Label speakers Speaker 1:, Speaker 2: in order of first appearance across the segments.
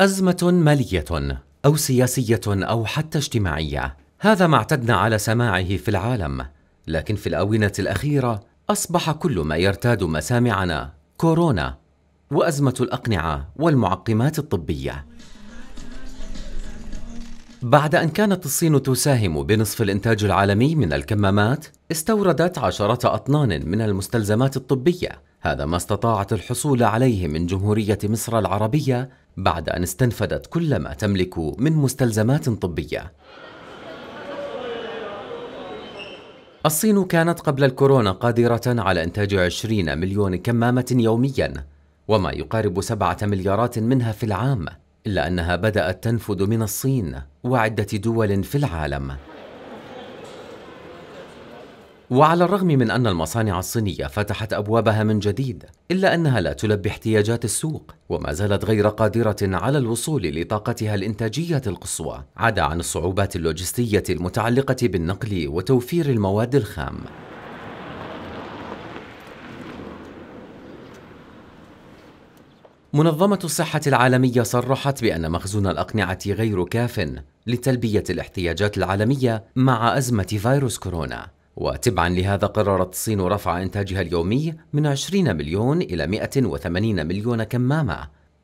Speaker 1: أزمة مالية أو سياسية أو حتى اجتماعية هذا ما اعتدنا على سماعه في العالم لكن في الآونة الأخيرة أصبح كل ما يرتاد مسامعنا كورونا وأزمة الأقنعة والمعقمات الطبية بعد أن كانت الصين تساهم بنصف الإنتاج العالمي من الكمامات استوردت عشرة أطنان من المستلزمات الطبية هذا ما استطاعت الحصول عليه من جمهورية مصر العربية بعد أن استنفدت كل ما تملك من مستلزمات طبية. الصين كانت قبل الكورونا قادرة على إنتاج 20 مليون كمامة يومياً، وما يقارب سبعة مليارات منها في العام، إلا أنها بدأت تنفذ من الصين وعدة دول في العالم. وعلى الرغم من أن المصانع الصينية فتحت أبوابها من جديد إلا أنها لا تلبي احتياجات السوق وما زالت غير قادرة على الوصول لطاقتها الإنتاجية القصوى عدا عن الصعوبات اللوجستية المتعلقة بالنقل وتوفير المواد الخام منظمة الصحة العالمية صرحت بأن مخزون الأقنعة غير كاف لتلبية الاحتياجات العالمية مع أزمة فيروس كورونا وتبعا لهذا قررت الصين رفع إنتاجها اليومي من 20 مليون إلى 180 مليون كمامة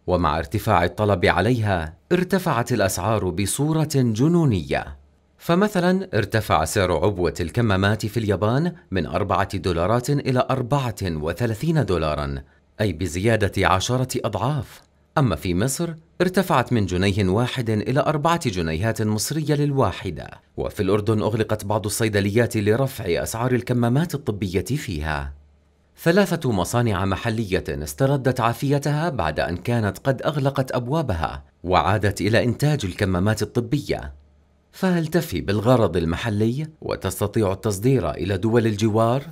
Speaker 1: ومع ارتفاع الطلب عليها ارتفعت الأسعار بصورة جنونية فمثلا ارتفع سعر عبوة الكمامات في اليابان من 4 دولارات إلى 34 دولارا أي بزيادة عشرة أضعاف أما في مصر ارتفعت من جنيه واحد إلى أربعة جنيهات مصرية للواحدة وفي الأردن أغلقت بعض الصيدليات لرفع أسعار الكمامات الطبية فيها ثلاثة مصانع محلية استردت عافيتها بعد أن كانت قد أغلقت أبوابها وعادت إلى إنتاج الكمامات الطبية فهل تفي بالغرض المحلي وتستطيع التصدير إلى دول الجوار؟